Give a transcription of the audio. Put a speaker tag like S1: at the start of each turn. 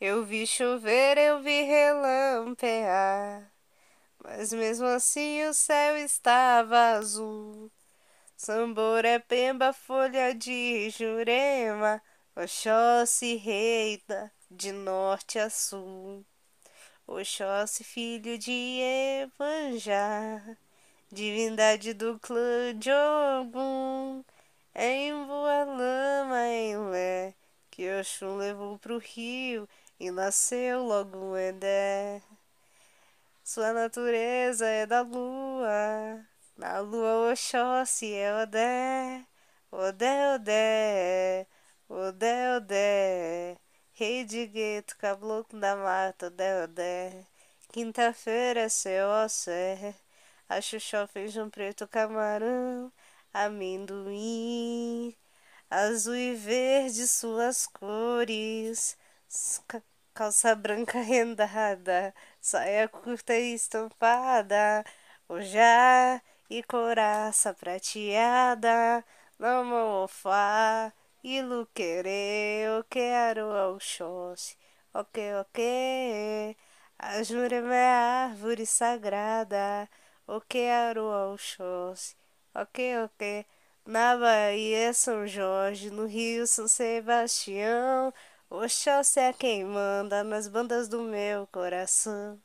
S1: Eu vi chover, eu vi relampear, mas mesmo assim o céu estava azul. é pemba, folha de jurema, Oxóssi, reita de norte a sul. Oxóssi, filho de Evanjá, divindade do clã de Ogum, em boa lama, em lé, que Oxum levou pro rio, e nasceu logo um Edé. Sua natureza é da lua, na lua Oxóssi é Odé, Odé, Odé, Odé, Odé, rei de gueto, caboclo da mata, Odé, Odé. Quinta-feira é seu ossé, a xuxó feijão preto, camarão, amendoim, azul e verde suas cores calça branca rendada, saia é curta e estampada, ojá e coraça prateada, não ofá e querer, eu quero ao é chão, ok, ok, é a jurema é árvore sagrada, o quero ao chão, ok, ok, na Bahia São Jorge, no Rio São Sebastião, Oxóssi é quem manda nas bandas do meu coração.